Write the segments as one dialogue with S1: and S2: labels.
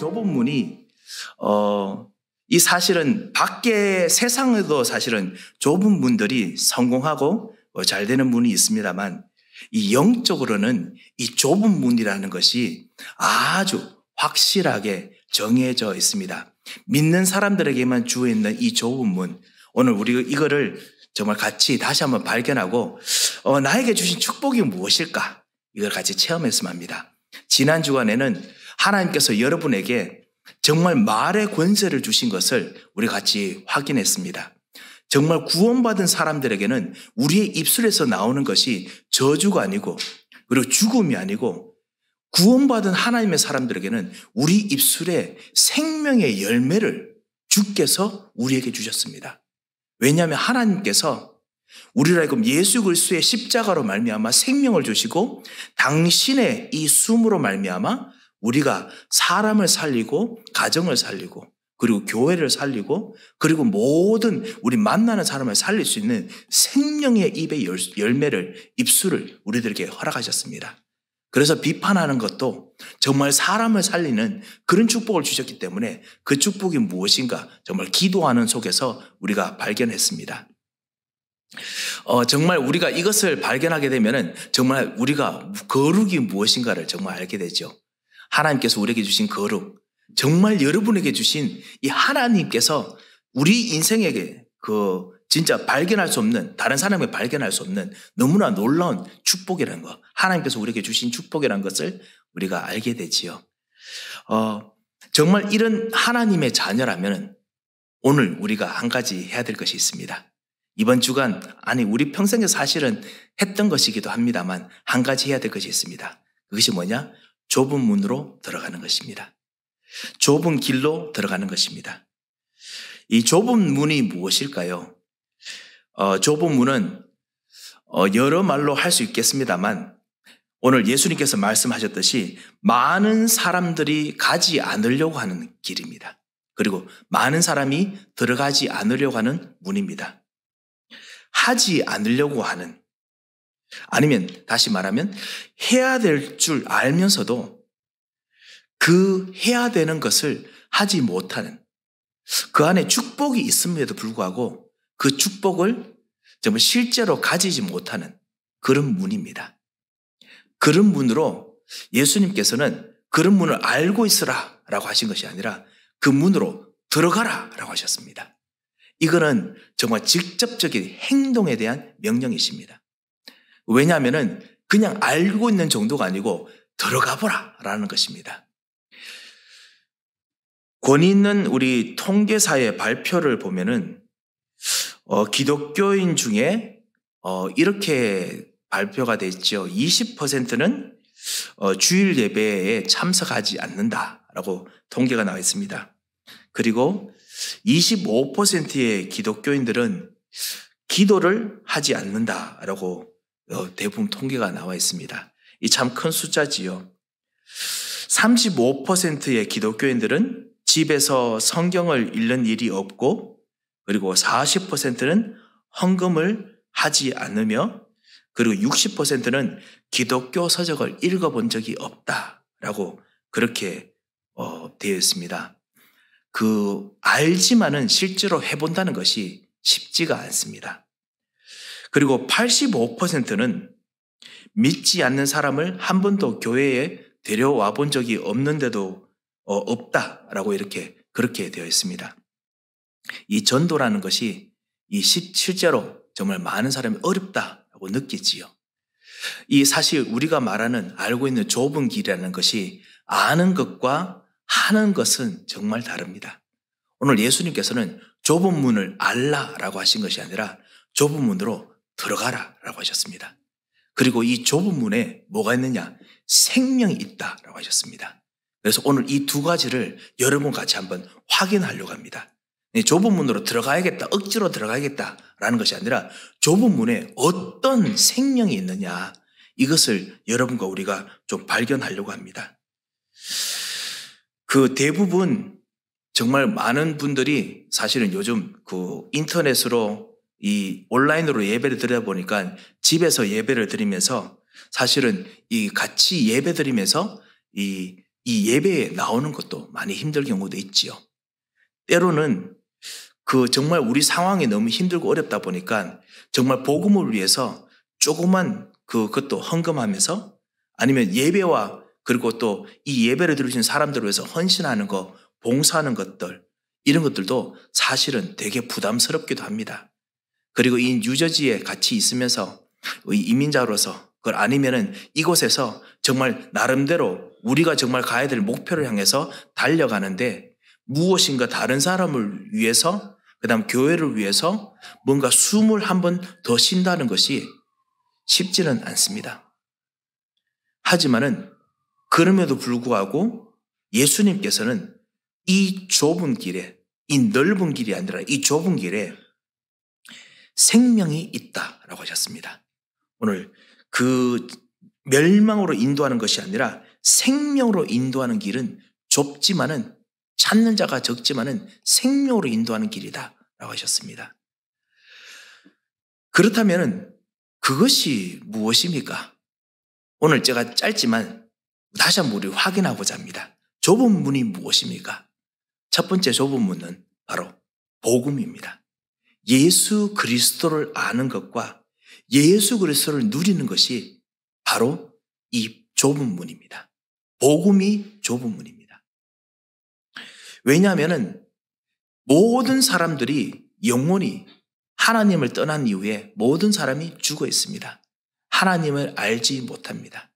S1: 교본문이 어, 이 사실은 밖에 세상에도 사실은 좁은 분들이 성공하고 어, 잘 되는 문이 있습니다만 이 영적으로는 이 좁은 문이라는 것이 아주 확실하게 정해져 있습니다. 믿는 사람들에게만 주어 있는 이 좁은 문. 오늘 우리가 이거를 정말 같이 다시 한번 발견하고 어, 나에게 주신 축복이 무엇일까? 이걸 같이 체험했으면 합니다. 지난 주간에는 하나님께서 여러분에게 정말 말의 권세를 주신 것을 우리 같이 확인했습니다. 정말 구원받은 사람들에게는 우리의 입술에서 나오는 것이 저주가 아니고 그리고 죽음이 아니고 구원받은 하나님의 사람들에게는 우리 입술에 생명의 열매를 주께서 우리에게 주셨습니다. 왜냐하면 하나님께서 우리를 하금 예수 그리스도의 십자가로 말미암아 생명을 주시고 당신의 이 숨으로 말미암아 우리가 사람을 살리고 가정을 살리고 그리고 교회를 살리고 그리고 모든 우리 만나는 사람을 살릴 수 있는 생명의 입의 열매를 입술을 우리들에게 허락하셨습니다. 그래서 비판하는 것도 정말 사람을 살리는 그런 축복을 주셨기 때문에 그 축복이 무엇인가 정말 기도하는 속에서 우리가 발견했습니다. 어, 정말 우리가 이것을 발견하게 되면 정말 우리가 거룩이 무엇인가를 정말 알게 되죠. 하나님께서 우리에게 주신 거룩, 그 정말 여러분에게 주신 이 하나님께서 우리 인생에게 그 진짜 발견할 수 없는 다른 사람이 발견할 수 없는 너무나 놀라운 축복이라는 것, 하나님께서 우리에게 주신 축복이라는 것을 우리가 알게 되지요. 어, 정말 이런 하나님의 자녀라면 오늘 우리가 한 가지 해야 될 것이 있습니다. 이번 주간, 아니, 우리 평생에 사실은 했던 것이기도 합니다만, 한 가지 해야 될 것이 있습니다. 그것이 뭐냐? 좁은 문으로 들어가는 것입니다. 좁은 길로 들어가는 것입니다. 이 좁은 문이 무엇일까요? 어, 좁은 문은 어, 여러 말로 할 수 있겠습니다만 오늘 예수님께서 말씀하셨듯이 많은 사람들이 가지 않으려고 하는 길입니다. 그리고 많은 사람이 들어가지 않으려고 하는 문입니다. 하지 않으려고 하는 아니면 다시 말하면 해야 될 줄 알면서도 그 해야 되는 것을 하지 못하는 그 안에 축복이 있음에도 불구하고 그 축복을 정말 실제로 가지지 못하는 그런 문입니다. 그런 문으로 예수님께서는 그런 문을 알고 있으라 라고 하신 것이 아니라 그 문으로 들어가라 라고 하셨습니다. 이거는 정말 직접적인 행동에 대한 명령이십니다. 왜냐하면 그냥 알고 있는 정도가 아니고 들어가 보라라는 것입니다. 권위 있는 우리 통계사의 발표를 보면은 어, 기독교인 중에 어, 이렇게 발표가 됐죠. 20%는 어, 주일 예배에 참석하지 않는다라고 통계가 나와 있습니다. 그리고 25%의 기독교인들은 기도를 하지 않는다라고 어, 대부분 통계가 나와 있습니다. 이 참 큰 숫자지요. 35%의 기독교인들은 집에서 성경을 읽는 일이 없고 그리고 40%는 헌금을 하지 않으며 그리고 60%는 기독교 서적을 읽어본 적이 없다라고 그렇게 어, 되어 있습니다. 그 알지만은 실제로 해본다는 것이 쉽지가 않습니다. 그리고 85%는 믿지 않는 사람을 한 번도 교회에 데려와 본 적이 없는데도 어, 없다라고 이렇게 그렇게 되어 있습니다. 이 전도라는 것이 이 실제로 정말 많은 사람이 어렵다라고 느끼지요. 이 사실 우리가 말하는 알고 있는 좁은 길이라는 것이 아는 것과 하는 것은 정말 다릅니다. 오늘 예수님께서는 좁은 문을 알라라고 하신 것이 아니라 좁은 문으로 들어가라 라고 하셨습니다. 그리고 이 좁은 문에 뭐가 있느냐? 생명이 있다 라고 하셨습니다. 그래서 오늘 이 두 가지를 여러분 같이 한번 확인하려고 합니다. 좁은 문으로 들어가야겠다, 억지로 들어가야겠다라는 것이 아니라 좁은 문에 어떤 생명이 있느냐 이것을 여러분과 우리가 좀 발견하려고 합니다. 그 대부분 정말 많은 분들이 사실은 요즘 그 인터넷으로 이 온라인으로 예배를 드려 보니까 집에서 예배를 드리면서 사실은 이 같이 예배 드리면서 이, 이 예배에 나오는 것도 많이 힘들 경우도 있지요. 때로는 그 정말 우리 상황이 너무 힘들고 어렵다 보니까 정말 복음을 위해서 조그만 그, 것도 헌금하면서 아니면 예배와 그리고 또 이 예배를 들으신 사람들을 위해서 헌신하는 것, 봉사하는 것들, 이런 것들도 사실은 되게 부담스럽기도 합니다. 그리고 이 뉴저지에 같이 있으면서 이민자로서 그걸 아니면은 이곳에서 정말 나름대로 우리가 정말 가야 될 목표를 향해서 달려가는데 무엇인가 다른 사람을 위해서 그다음 교회를 위해서 뭔가 숨을 한 번 더 쉰다는 것이 쉽지는 않습니다. 하지만은 그럼에도 불구하고 예수님께서는 이 좁은 길에 이 넓은 길이 아니라 이 좁은 길에 생명이 있다라고 하셨습니다. 오늘 그 멸망으로 인도하는 것이 아니라 생명으로 인도하는 길은 좁지만은 찾는 자가 적지만은 생명으로 인도하는 길이다라고 하셨습니다. 그렇다면 그것이 무엇입니까? 오늘 제가 짧지만 다시 한번 우리 확인하고자 합니다. 좁은 문이 무엇입니까? 첫 번째 좁은 문은 바로 복음입니다. 예수 그리스도를 아는 것과 예수 그리스도를 누리는 것이 바로 이 좁은 문입니다. 복음이 좁은 문입니다. 왜냐하면 모든 사람들이 영원히 하나님을 떠난 이후에 모든 사람이 죽어 있습니다. 하나님을 알지 못합니다.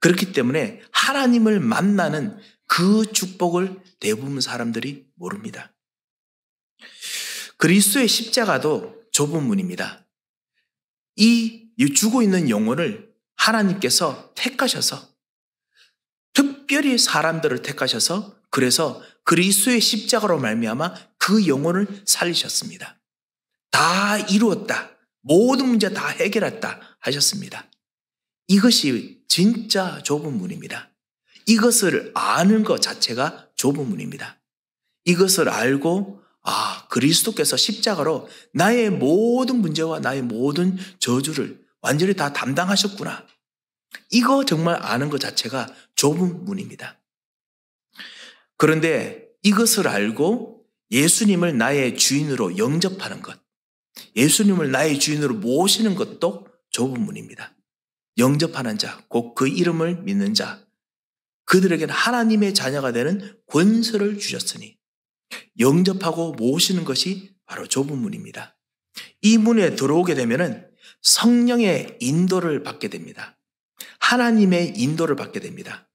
S1: 그렇기 때문에 하나님을 만나는 그 축복을 대부분 사람들이 모릅니다. 그리스도의 십자가도 좁은 문입니다. 이 죽고 있는 영혼을 하나님께서 택하셔서 특별히 사람들을 택하셔서 그래서 그리스도의 십자가로 말미암아 그 영혼을 살리셨습니다. 다 이루었다. 모든 문제 다 해결했다 하셨습니다. 이것이 진짜 좁은 문입니다. 이것을 아는 것 자체가 좁은 문입니다. 이것을 알고 아, 그리스도께서 십자가로 나의 모든 문제와 나의 모든 저주를 완전히 다 담당하셨구나. 이거 정말 아는 것 자체가 좁은 문입니다. 그런데 이것을 알고 예수님을 나의 주인으로 영접하는 것, 예수님을 나의 주인으로 모시는 것도 좁은 문입니다. 영접하는 자, 곧 그 이름을 믿는 자, 그들에게는 하나님의 자녀가 되는 권세를 주셨으니 영접하고 모시는 것이 바로 좁은 문입니다. 이 문에 들어오게 되면은 성령의 인도를 받게 됩니다. 하나님의 인도를 받게 됩니다.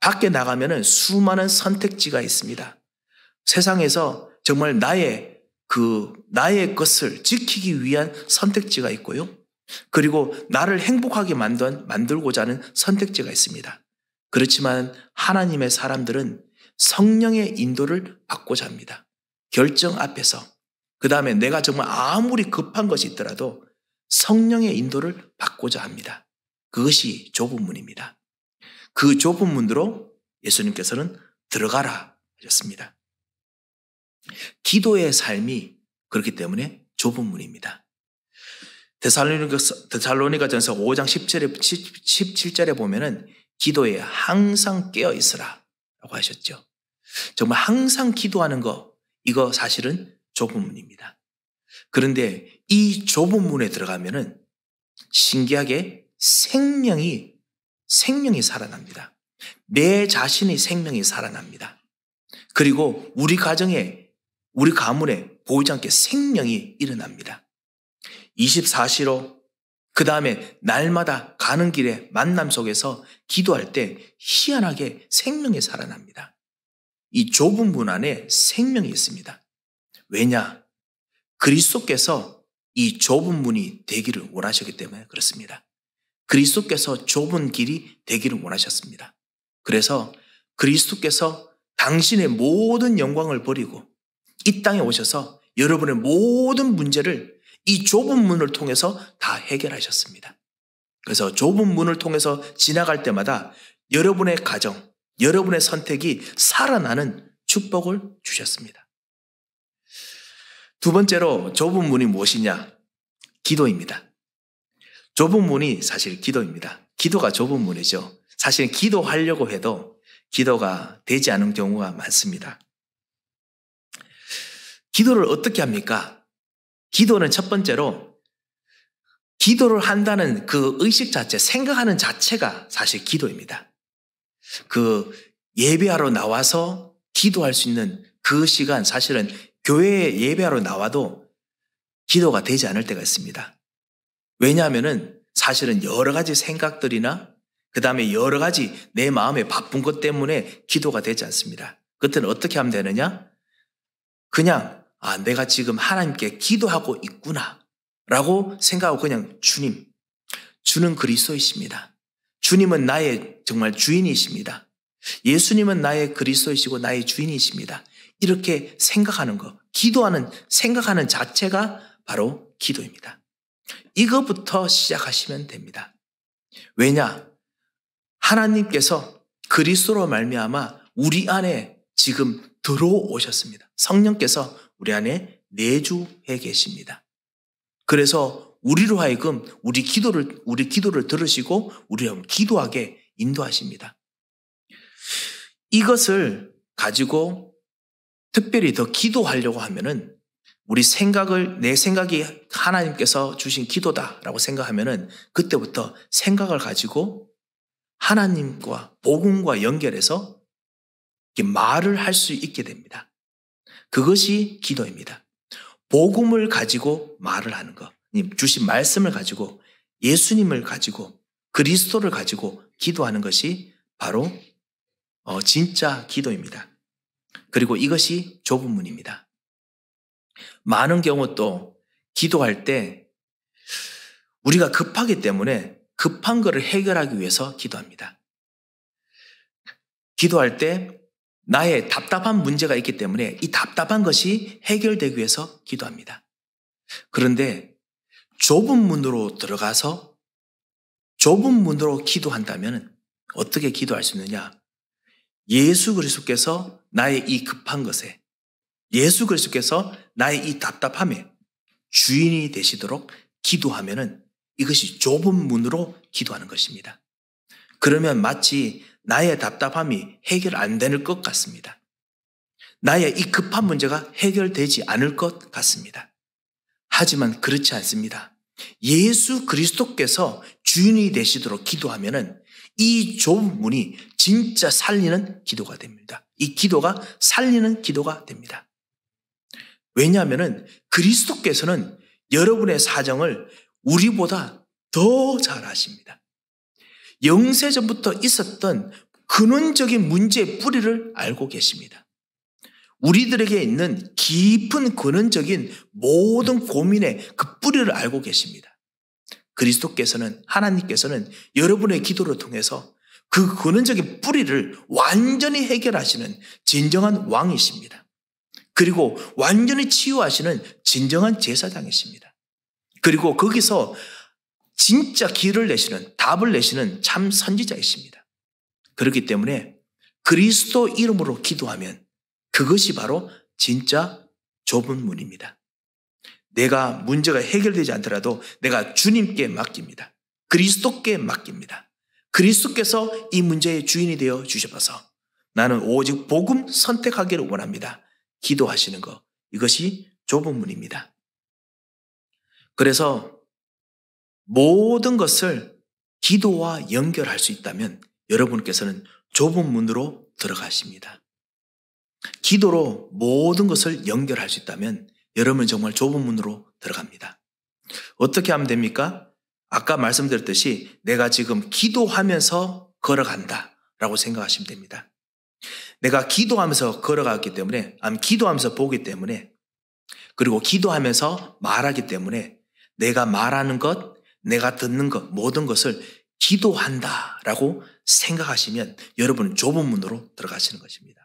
S1: 밖에 나가면은 수많은 선택지가 있습니다. 세상에서 정말 나의 그 나의 것을 지키기 위한 선택지가 있고요. 그리고 나를 행복하게 만든 만들고자 하는 선택지가 있습니다. 그렇지만 하나님의 사람들은 성령의 인도를 받고자 합니다. 결정 앞에서. 그 다음에 내가 정말 아무리 급한 것이 있더라도 성령의 인도를 받고자 합니다. 그것이 좁은 문입니다. 그 좁은 문으로 예수님께서는 들어가라 하셨습니다. 기도의 삶이 그렇기 때문에 좁은 문입니다. 데살로니가 전서 5장 10절에, 17절에 보면은 기도에 항상 깨어 있으라 라고 하셨죠. 정말 항상 기도하는 거, 이거 사실은 좁은 문입니다. 그런데 이 좁은 문에 들어가면은 신기하게 생명이, 생명이 살아납니다. 내 자신의 생명이 살아납니다. 그리고 우리 가정에, 우리 가문에 보이지 않게 생명이 일어납니다. 24시로 그 다음에 날마다 가는 길에 만남 속에서 기도할 때 희한하게 생명이 살아납니다. 이 좁은 문 안에 생명이 있습니다. 왜냐? 그리스도께서 이 좁은 문이 되기를 원하셨기 때문에 그렇습니다. 그리스도께서 좁은 길이 되기를 원하셨습니다. 그래서 그리스도께서 당신의 모든 영광을 버리고 이 땅에 오셔서 여러분의 모든 문제를 이 좁은 문을 통해서 다 해결하셨습니다. 그래서 좁은 문을 통해서 지나갈 때마다 여러분의 가정, 여러분의 선택이 살아나는 축복을 주셨습니다. 두 번째로 좁은 문이 무엇이냐? 기도입니다. 좁은 문이 사실 기도입니다. 기도가 좁은 문이죠. 사실 기도하려고 해도 기도가 되지 않은 경우가 많습니다. 기도를 어떻게 합니까? 기도는 첫 번째로 기도를 한다는 그 의식 자체, 생각하는 자체가 사실 기도입니다. 그 예배하러 나와서 기도할 수 있는 그 시간 사실은 교회에 예배하러 나와도 기도가 되지 않을 때가 있습니다. 왜냐하면은 사실은 여러 가지 생각들이나 그 다음에 여러 가지 내 마음에 바쁜 것 때문에 기도가 되지 않습니다. 그때는 어떻게 하면 되느냐? 그냥 아 내가 지금 하나님께 기도하고 있구나 라고 생각하고 그냥 주님 주는 그리스도이십니다. 주님은 나의 정말 주인이십니다. 예수님은 나의 그리스도이시고 나의 주인이십니다. 이렇게 생각하는 것, 기도하는 생각하는 자체가 바로 기도입니다. 이거부터 시작하시면 됩니다. 왜냐? 하나님께서 그리스도로 말미암아 우리 안에 지금 들어오셨습니다. 성령께서 우리 안에 내주해 계십니다. 그래서 우리로 하여금 우리 기도를 우리 기도를 들으시고 우리를 기도하게 인도하십니다. 이것을 가지고 특별히 더 기도하려고 하면은 우리 생각을 내 생각이 하나님께서 주신 기도다라고 생각하면은 그때부터 생각을 가지고 하나님과 복음과 연결해서 말을 할 수 있게 됩니다. 그것이 기도입니다. 복음을 가지고 말을 하는 것. 주신 말씀을 가지고 예수님을 가지고 그리스도를 가지고 기도하는 것이 바로 어, 진짜 기도입니다. 그리고 이것이 좁은 문입니다. 많은 경우 또 기도할 때 우리가 급하기 때문에 급한 것을 해결하기 위해서 기도합니다. 기도할 때 나의 답답한 문제가 있기 때문에 이 답답한 것이 해결되기 위해서 기도합니다. 그런데 좁은 문으로 들어가서 좁은 문으로 기도한다면 어떻게 기도할 수 있느냐? 예수 그리스도께서 나의 이 급한 것에 예수 그리스도께서 나의 이 답답함에 주인이 되시도록 기도하면은 이것이 좁은 문으로 기도하는 것입니다. 그러면 마치 나의 답답함이 해결 안 되는 것 같습니다. 나의 이 급한 문제가 해결되지 않을 것 같습니다. 하지만 그렇지 않습니다. 예수 그리스도께서 주인이 되시도록 기도하면이 좁은 문이 진짜 살리는 기도가 됩니다. 이 기도가 살리는 기도가 됩니다. 왜냐하면 그리스도께서는 여러분의 사정을 우리보다 더 잘 아십니다. 영세전부터 있었던 근원적인 문제의 뿌리를 알고 계십니다. 우리들에게 있는 깊은 근원적인 모든 고민의 그 뿌리를 알고 계십니다. 그리스도께서는 하나님께서는 여러분의 기도를 통해서 그 근원적인 뿌리를 완전히 해결하시는 진정한 왕이십니다. 그리고 완전히 치유하시는 진정한 제사장이십니다. 그리고 거기서 진짜 길을 내시는 답을 내시는 참 선지자이십니다. 그렇기 때문에 그리스도 이름으로 기도하면 그것이 바로 진짜 좁은 문입니다. 내가 문제가 해결되지 않더라도 내가 주님께 맡깁니다. 그리스도께 맡깁니다. 그리스도께서 이 문제의 주인이 되어 주셔서 나는 오직 복음 선택하기를 원합니다. 기도하시는 것. 이것이 좁은 문입니다. 그래서 모든 것을 기도와 연결할 수 있다면 여러분께서는 좁은 문으로 들어가십니다. 기도로 모든 것을 연결할 수 있다면 여러분 정말 좁은 문으로 들어갑니다. 어떻게 하면 됩니까? 아까 말씀드렸듯이 내가 지금 기도하면서 걸어간다 라고 생각하시면 됩니다. 내가 기도하면서 걸어갔기 때문에, 기도하면서 보기 때문에, 그리고 기도하면서 말하기 때문에 내가 말하는 것, 내가 듣는 것, 모든 것을 기도한다 라고 생각하시면 여러분은 좁은 문으로 들어가시는 것입니다.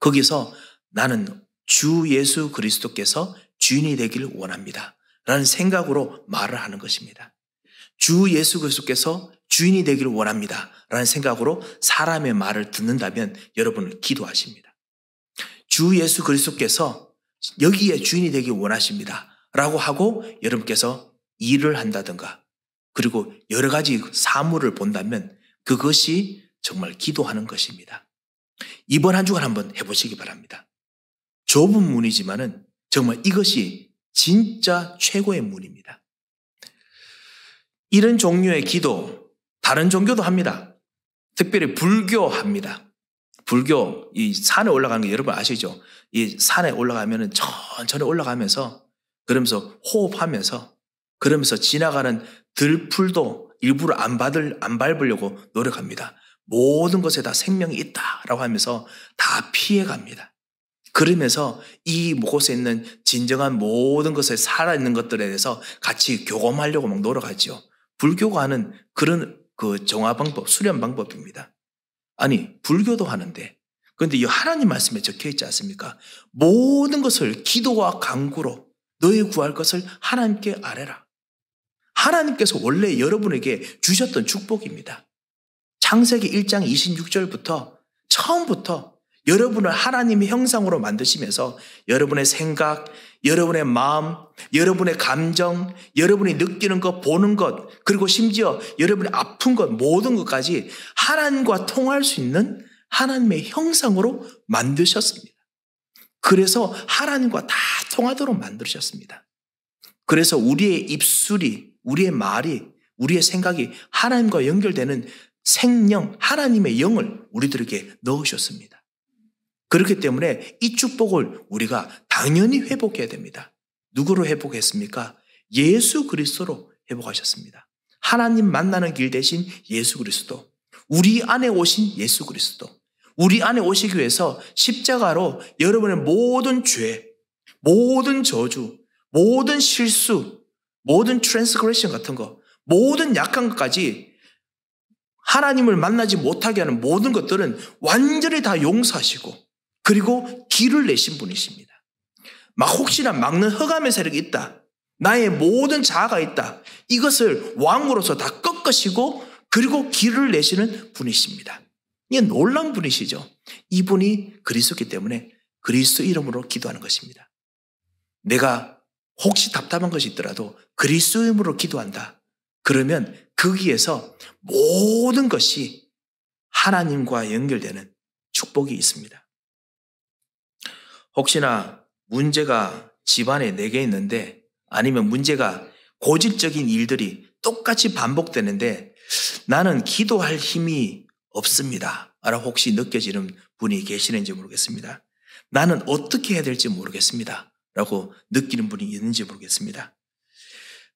S1: 거기서 나는 주 예수 그리스도께서 주인이 되길 원합니다. 라는 생각으로 말을 하는 것입니다. 주 예수 그리스도께서 주인이 되기를 원합니다. 라는 생각으로 사람의 말을 듣는다면 여러분은 기도하십니다. 주 예수 그리스도께서 여기에 주인이 되기 원하십니다. 라고 하고 여러분께서 일을 한다든가 그리고 여러 가지 사물을 본다면 그것이 정말 기도하는 것입니다. 이번 한 주간 한번 해보시기 바랍니다. 좁은 문이지만은 정말 이것이 진짜 최고의 문입니다. 이런 종류의 기도, 다른 종교도 합니다. 특별히 불교합니다. 불교, 이 산에 올라가는 게 여러분 아시죠? 이 산에 올라가면 천천히 올라가면서 그러면서 호흡하면서 그러면서 지나가는 들풀도 일부러 안 받을, 안 밟으려고 노력합니다. 모든 것에 다 생명이 있다라고 하면서 다 피해갑니다. 그러면서 이 곳에 있는 진정한 모든 것에 살아있는 것들에 대해서 같이 교감하려고 막 노력하죠. 불교가 하는 그런 그 정화 방법, 수련 방법입니다. 아니, 불교도 하는데. 그런데 이 하나님 말씀에 적혀 있지 않습니까? 모든 것을 기도와 강구로 너희 구할 것을 하나님께 아뢰라. 하나님께서 원래 여러분에게 주셨던 축복입니다. 창세기 1장 26절부터 처음부터 여러분을 하나님의 형상으로 만드시면서 여러분의 생각, 여러분의 마음, 여러분의 감정, 여러분이 느끼는 것, 보는 것, 그리고 심지어 여러분이 아픈 것, 모든 것까지 하나님과 통할 수 있는 하나님의 형상으로 만드셨습니다. 그래서 하나님과 다 통하도록 만드셨습니다. 그래서 우리의 입술이, 우리의 말이, 우리의 생각이 하나님과 연결되는 생령, 하나님의 영을 우리들에게 넣으셨습니다. 그렇기 때문에 이 축복을 우리가 당연히 회복해야 됩니다. 누구로 회복했습니까? 예수 그리스도로 회복하셨습니다. 하나님 만나는 길 대신 예수 그리스도, 우리 안에 오신 예수 그리스도, 우리 안에 오시기 위해서 십자가로 여러분의 모든 죄, 모든 저주, 모든 실수, 모든 트랜스그레션 같은 거, 모든 약한 것까지 하나님을 만나지 못하게 하는 모든 것들은 완전히 다 용서하시고 그리고 길을 내신 분이십니다. 막 혹시나 막는 허감의 세력이 있다. 나의 모든 자아가 있다. 이것을 왕으로서 다 꺾으시고 그리고 길을 내시는 분이십니다. 이게 놀란 분이시죠. 이분이 그리스도기 때문에 그리스도 이름으로 기도하는 것입니다. 내가 혹시 답답한 것이 있더라도 그리스도 이름으로 기도한다. 그러면 거기에서 모든 것이 하나님과 연결되는 축복이 있습니다. 혹시나 문제가 집안에 네개 있는데 아니면 문제가 고질적인 일들이 똑같이 반복되는데 나는 기도할 힘이 없습니다. 라고 혹시 느껴지는 분이 계시는지 모르겠습니다. 나는 어떻게 해야 될지 모르겠습니다. 라고 느끼는 분이 있는지 모르겠습니다.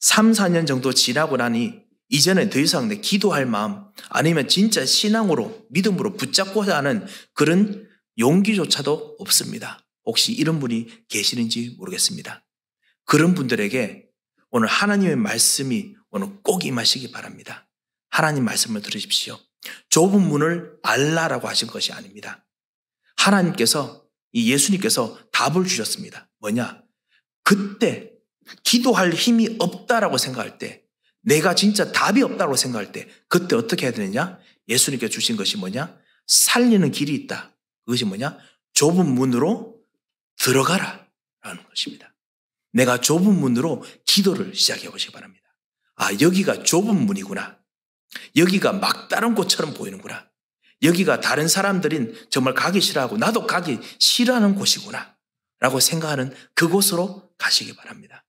S1: 3, 4년 정도 지나고 나니 이제는 더 이상 내 기도할 마음 아니면 진짜 신앙으로 믿음으로 붙잡고자 하는 그런 용기조차도 없습니다. 혹시 이런 분이 계시는지 모르겠습니다. 그런 분들에게 오늘 하나님의 말씀이 오늘 꼭 임하시기 바랍니다. 하나님 말씀을 들으십시오. 좁은 문을 알라라고 하신 것이 아닙니다. 하나님께서 이 예수님께서 답을 주셨습니다. 뭐냐? 그때 기도할 힘이 없다라고 생각할 때, 내가 진짜 답이 없다고 생각할 때, 그때 어떻게 해야 되느냐? 예수님께 주신 것이 뭐냐? 살리는 길이 있다. 그것이 뭐냐? 좁은 문으로 들어가라. 라는 것입니다. 내가 좁은 문으로 기도를 시작해 보시기 바랍니다. 아, 여기가 좁은 문이구나. 여기가 막다른 곳처럼 보이는구나. 여기가 다른 사람들인 정말 가기 싫어하고 나도 가기 싫어하는 곳이구나. 라고 생각하는 그곳으로 가시기 바랍니다.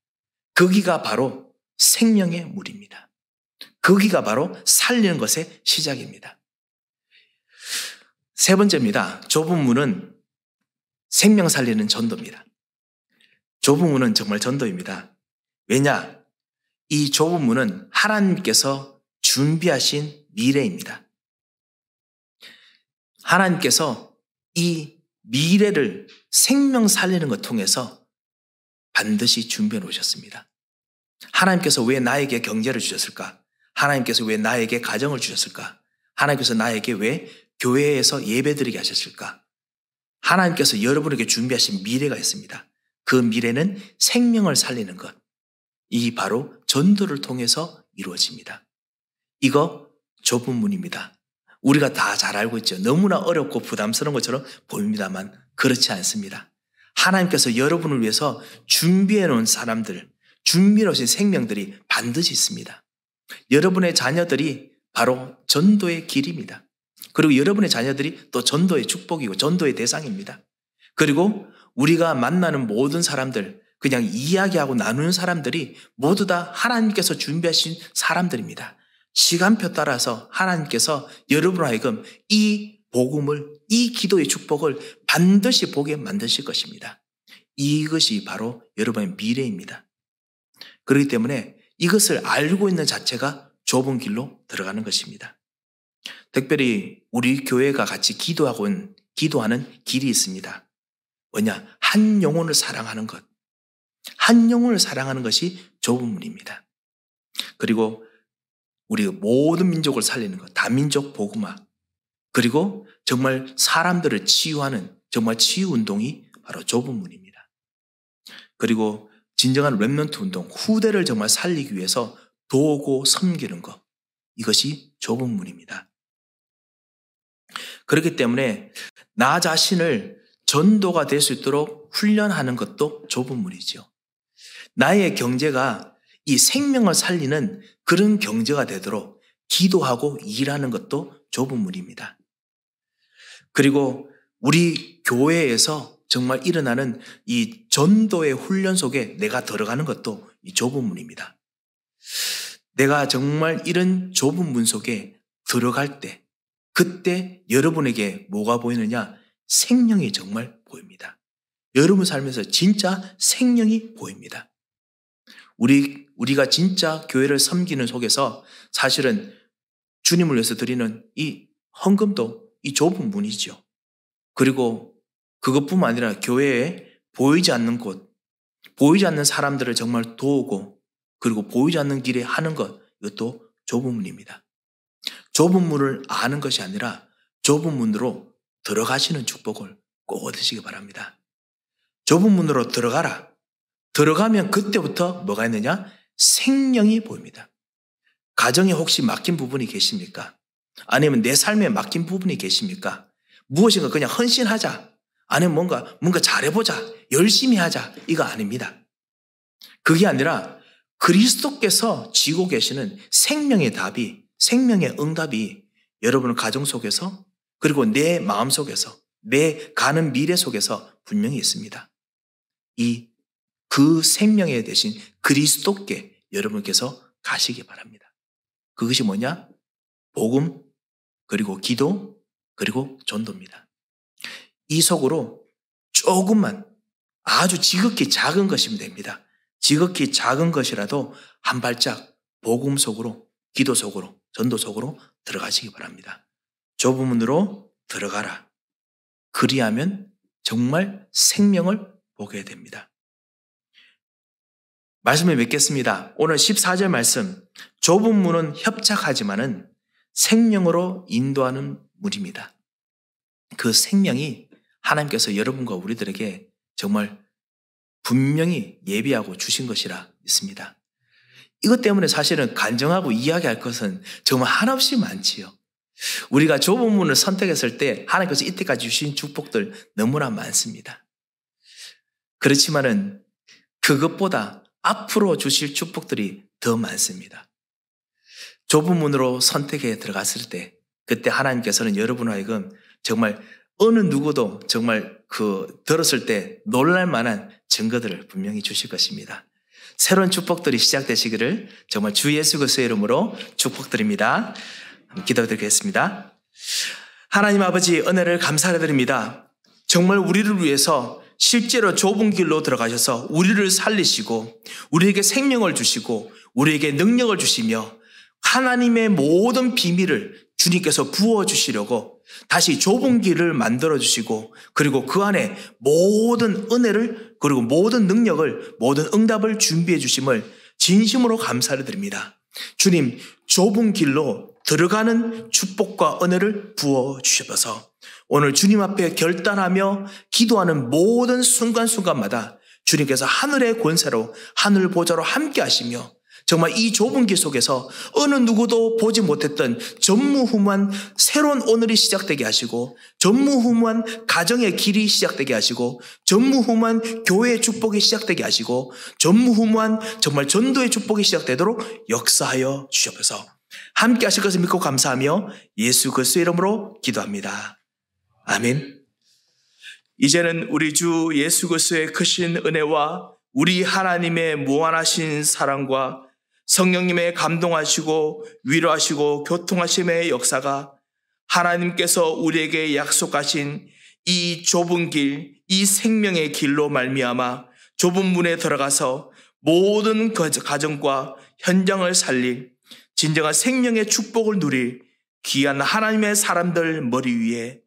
S1: 거기가 바로 생명의 물입니다. 거기가 바로 살리는 것의 시작입니다. 세 번째입니다. 좁은 문은 생명 살리는 전도입니다. 좁은 문은 정말 전도입니다. 왜냐? 이 좁은 문은 하나님께서 준비하신 미래입니다. 하나님께서 이 미래를 생명 살리는 것 통해서 반드시 준비해 놓으셨습니다. 하나님께서 왜 나에게 경제를 주셨을까? 하나님께서 왜 나에게 가정을 주셨을까? 하나님께서 나에게 왜 교회에서 예배드리게 하셨을까? 하나님께서 여러분에게 준비하신 미래가 있습니다. 그 미래는 생명을 살리는 것. 이 바로 전도를 통해서 이루어집니다. 이거 좁은 문입니다. 우리가 다 잘 알고 있죠. 너무나 어렵고 부담스러운 것처럼 보입니다만 그렇지 않습니다. 하나님께서 여러분을 위해서 준비해 놓은 사람들, 준비해 놓으신 생명들이 반드시 있습니다. 여러분의 자녀들이 바로 전도의 길입니다. 그리고 여러분의 자녀들이 또 전도의 축복이고 전도의 대상입니다. 그리고 우리가 만나는 모든 사람들, 그냥 이야기하고 나누는 사람들이 모두 다 하나님께서 준비하신 사람들입니다. 시간표 따라서 하나님께서 여러분 하여금 이 복음을, 이 기도의 축복을 반드시 보게 만드실 것입니다. 이것이 바로 여러분의 미래입니다. 그렇기 때문에 이것을 알고 있는 자체가 좁은 길로 들어가는 것입니다. 특별히 우리 교회가 같이 기도하고 기도하는 길이 있습니다. 뭐냐? 한 영혼을 사랑하는 것. 한 영혼을 사랑하는 것이 좁은 문입니다. 그리고 우리 모든 민족을 살리는 것, 다민족 복음화. 그리고 정말 사람들을 치유하는 정말 치유 운동이 바로 좁은 문입니다. 그리고 진정한 랩런트 운동, 후대를 정말 살리기 위해서 도우고 섬기는 것, 이것이 좁은 문입니다. 그렇기 때문에 나 자신을 전도가 될 수 있도록 훈련하는 것도 좁은 문이지요. 나의 경제가 이 생명을 살리는 그런 경제가 되도록 기도하고 일하는 것도 좁은 문입니다. 그리고 우리 교회에서 정말 일어나는 이 전도의 훈련 속에 내가 들어가는 것도 이 좁은 문입니다. 내가 정말 이런 좁은 문 속에 들어갈 때, 그때 여러분에게 뭐가 보이느냐? 생명이 정말 보입니다. 여러분 삶에서 진짜 생명이 보입니다. 우리, 우리가 진짜 교회를 섬기는 속에서 사실은 주님을 위해서 드리는 이 헌금도 이 좁은 문이죠. 그리고 그것뿐만 아니라 교회에 보이지 않는 곳, 보이지 않는 사람들을 정말 도우고 그리고 보이지 않는 길에 하는 것, 이것도 좁은 문입니다. 좁은 문을 아는 것이 아니라 좁은 문으로 들어가시는 축복을 꼭 얻으시기 바랍니다. 좁은 문으로 들어가라. 들어가면 그때부터 뭐가 있느냐? 생명이 보입니다. 가정에 혹시 맡긴 부분이 계십니까? 아니면 내 삶에 맡긴 부분이 계십니까? 무엇인가 그냥 헌신하자. 아니면 뭔가, 뭔가 잘해보자. 열심히 하자. 이거 아닙니다. 그게 아니라 그리스도께서 지고 계시는 생명의 답이, 생명의 응답이 여러분의 가정 속에서 그리고 내 마음 속에서 내 가는 미래 속에서 분명히 있습니다. 이 그 생명에 대신 그리스도께 여러분께서 가시기 바랍니다. 그것이 뭐냐? 복음, 그리고 기도, 그리고 전도입니다. 이 속으로 조금만 아주 지극히 작은 것이면 됩니다. 지극히 작은 것이라도 한 발짝 복음 속으로 기도 속으로 전도 속으로 들어가시기 바랍니다. 좁은 문으로 들어가라. 그리하면 정말 생명을 보게 됩니다. 말씀을 맺겠습니다. 오늘 14절 말씀. 좁은 문은 협착하지만은 생명으로 인도하는 물입니다. 그 생명이 하나님께서 여러분과 우리들에게 정말 분명히 예비하고 주신 것이라 있습니다. 이것 때문에 사실은 간증하고 이야기할 것은 정말 한없이 많지요. 우리가 좁은 문을 선택했을 때 하나님께서 이때까지 주신 축복들 너무나 많습니다. 그렇지만은 그것보다 앞으로 주실 축복들이 더 많습니다. 좁은 문으로 선택에 들어갔을 때 그때 하나님께서는 여러분 하여금 정말 어느 누구도 정말 그 들었을 때 놀랄 만한 증거들을 분명히 주실 것입니다. 새로운 축복들이 시작되시기를 정말 주 예수 그리스도의 이름으로 축복드립니다. 기도드리겠습니다. 하나님 아버지 은혜를 감사드립니다. 정말 우리를 위해서 실제로 좁은 길로 들어가셔서 우리를 살리시고 우리에게 생명을 주시고 우리에게 능력을 주시며 하나님의 모든 비밀을 주님께서 부어주시려고 다시 좁은 길을 만들어주시고 그리고 그 안에 모든 은혜를 그리고 모든 능력을 모든 응답을 준비해 주심을 진심으로 감사를 드립니다. 주님, 좁은 길로 들어가는 축복과 은혜를 부어 주셔서 오늘 주님 앞에 결단하며 기도하는 모든 순간순간마다 주님께서 하늘의 권세로 하늘 보좌로 함께 하시며 정말 이 좁은 길 속에서 어느 누구도 보지 못했던 전무후무한 새로운 오늘이 시작되게 하시고 전무후무한 가정의 길이 시작되게 하시고 전무후무한 교회의 축복이 시작되게 하시고 전무후무한 정말 전도의 축복이 시작되도록 역사하여 주셔서 함께 하실 것을 믿고 감사하며 예수 그리스도 이름으로 기도합니다. 아멘. 이제는 우리 주 예수 그리스도의 크신 은혜와 우리 하나님의 무한하신 사랑과 성령님의 감동하시고 위로하시고 교통하심의 역사가 하나님께서 우리에게 약속하신 이 좁은 길, 이 생명의 길로 말미암아 좁은 문에 들어가서 모든 가정과 현장을 살릴 진정한 생명의 축복을 누릴 귀한 하나님의 사람들 머리 위에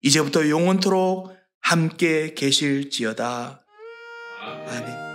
S1: 이제부터 영원토록 함께 계실지어다. 아멘.